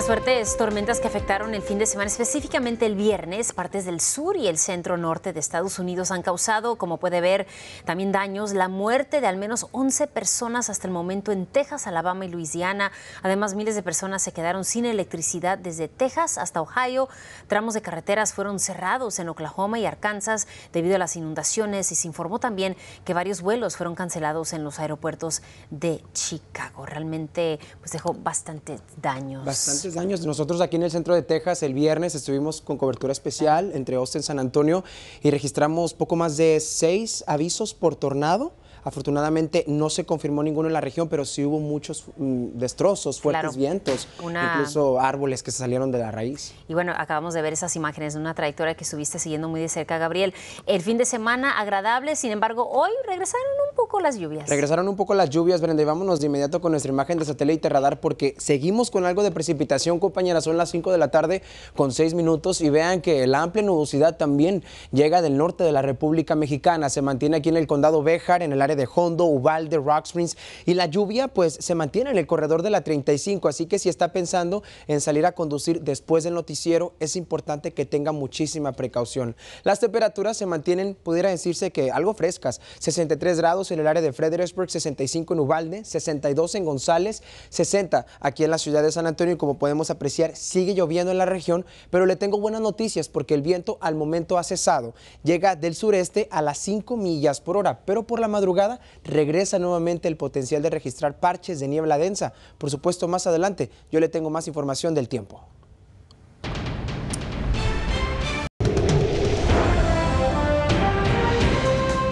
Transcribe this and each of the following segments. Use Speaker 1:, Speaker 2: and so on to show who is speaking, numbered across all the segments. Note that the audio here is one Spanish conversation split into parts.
Speaker 1: Las fuertes tormentas que afectaron el fin de semana, específicamente el viernes, partes del sur y el centro norte de Estados Unidos han causado, como puede ver, también daños, la muerte de al menos 11 personas hasta el momento en Texas, Alabama y Luisiana. Además, miles de personas se quedaron sin electricidad desde Texas hasta Ohio. Tramos de carreteras fueron cerrados en Oklahoma y Arkansas debido a las inundaciones y se informó también que varios vuelos fueron cancelados en los aeropuertos de Chicago. Realmente, pues dejó bastantes daños. Bastante
Speaker 2: nosotros aquí en el centro de Texas el viernes estuvimos con cobertura especial entre Austin, San Antonio y registramos poco más de seis avisos por tornado Afortunadamente no se confirmó ninguno en la región, pero sí hubo muchos mm, destrozos, fuertes vientos, incluso árboles que se salieron de la raíz.
Speaker 1: Y bueno, acabamos de ver esas imágenes de una trayectoria que estuviste siguiendo muy de cerca, Gabriel. El fin de semana agradable, sin embargo, hoy regresaron un poco las lluvias. Regresaron
Speaker 2: un poco las lluvias, Brenda, y vámonos de inmediato con nuestra imagen de satélite radar porque seguimos con algo de precipitación, compañeras. Son las 5 de la tarde con 6 minutos y vean que la amplia nubosidad también llega del norte de la República Mexicana. Se mantiene aquí en el condado Béjar, en el área de Hondo, Uvalde, Rock Springs y la lluvia pues se mantiene en el corredor de la 35, así que si está pensando en salir a conducir después del noticiero es importante que tenga muchísima precaución. Las temperaturas se mantienen, pudiera decirse que algo frescas, 63 grados en el área de Fredericksburg, 65 en Uvalde, 62 en González, 60 aquí en la ciudad de San Antonio y como podemos apreciar sigue lloviendo en la región, pero le tengo buenas noticias porque el viento al momento ha cesado, llega del sureste a las 5 millas por hora, pero por la madrugada regresa nuevamente el potencial de registrar parches de niebla densa. Por supuesto, más adelante yo le tengo más información del tiempo.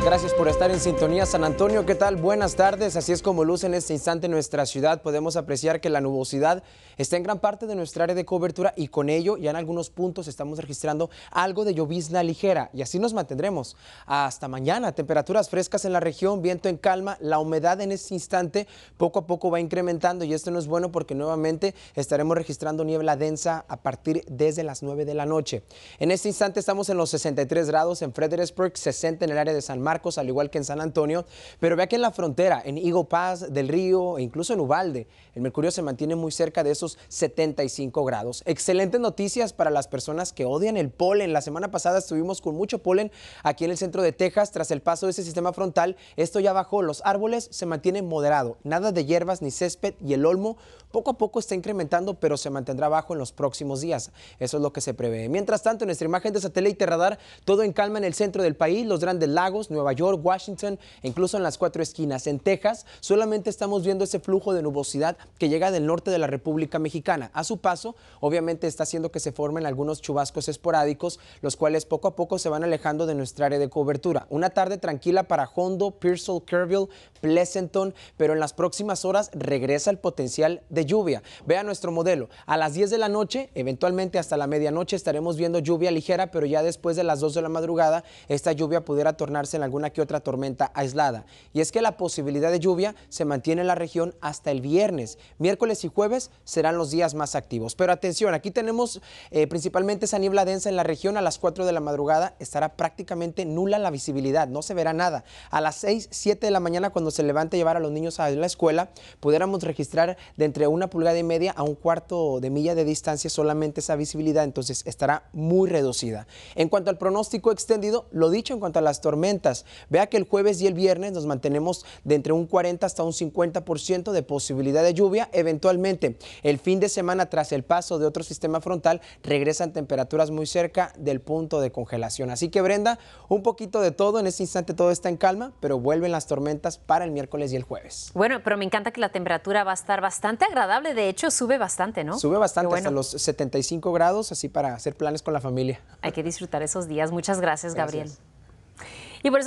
Speaker 2: gracias por estar en sintonía. San Antonio, ¿qué tal? Buenas tardes. Así es como luce en este instante nuestra ciudad. Podemos apreciar que la nubosidad está en gran parte de nuestra área de cobertura y con ello ya en algunos puntos estamos registrando algo de llovizna ligera y así nos mantendremos hasta mañana. Temperaturas frescas en la región, viento en calma, la humedad en este instante poco a poco va incrementando y esto no es bueno porque nuevamente estaremos registrando niebla densa a partir desde las 9 de la noche. En este instante estamos en los 63 grados en Fredericksburg, 60 en el área de San Marcos al igual que en San Antonio. Pero vea que en la frontera, en Higo Paz, Del Río e incluso en Ubalde, el mercurio se mantiene muy cerca de esos 75 grados. Excelentes noticias para las personas que odian el polen. La semana pasada estuvimos con mucho polen aquí en el centro de Texas. Tras el paso de ese sistema frontal, esto ya bajó. Los árboles se mantienen moderado. Nada de hierbas ni césped y el olmo poco a poco está incrementando, pero se mantendrá bajo en los próximos días. Eso es lo que se prevé. Mientras tanto, en nuestra imagen de satélite radar, todo en calma en el centro del país, los grandes lagos, Nueva Nueva York, Washington incluso en las cuatro esquinas. En Texas solamente estamos viendo ese flujo de nubosidad que llega del norte de la República Mexicana. A su paso, obviamente está haciendo que se formen algunos chubascos esporádicos, los cuales poco a poco se van alejando de nuestra área de cobertura. Una tarde tranquila para Hondo, Pearsall, Kerrville, Pleasanton, pero en las próximas horas regresa el potencial de lluvia. Vea nuestro modelo. A las 10 de la noche, eventualmente hasta la medianoche, estaremos viendo lluvia ligera, pero ya después de las 2 de la madrugada, esta lluvia pudiera tornarse en algún una que otra tormenta aislada. Y es que la posibilidad de lluvia se mantiene en la región hasta el viernes. Miércoles y jueves serán los días más activos. Pero atención, aquí tenemos eh, principalmente esa niebla densa en la región. A las 4 de la madrugada estará prácticamente nula la visibilidad, no se verá nada. A las 6, 7 de la mañana, cuando se levante a llevar a los niños a la escuela, pudiéramos registrar de entre una pulgada y media a un cuarto de milla de distancia solamente esa visibilidad, entonces estará muy reducida. En cuanto al pronóstico extendido, lo dicho en cuanto a las tormentas, Vea que el jueves y el viernes nos mantenemos de entre un 40 hasta un 50% de posibilidad de lluvia. Eventualmente, el fin de semana tras el paso de otro sistema frontal, regresan temperaturas muy cerca del punto de congelación. Así que Brenda, un poquito de todo. En este instante todo está en calma, pero vuelven las tormentas para el miércoles y el jueves.
Speaker 1: Bueno, pero me encanta que la temperatura va a estar bastante agradable. De hecho, sube bastante, ¿no? Sube bastante hasta los
Speaker 2: 75 grados, así para hacer planes con la familia. Hay que disfrutar esos días. Muchas gracias, gracias. Gabriel. Y
Speaker 1: por eso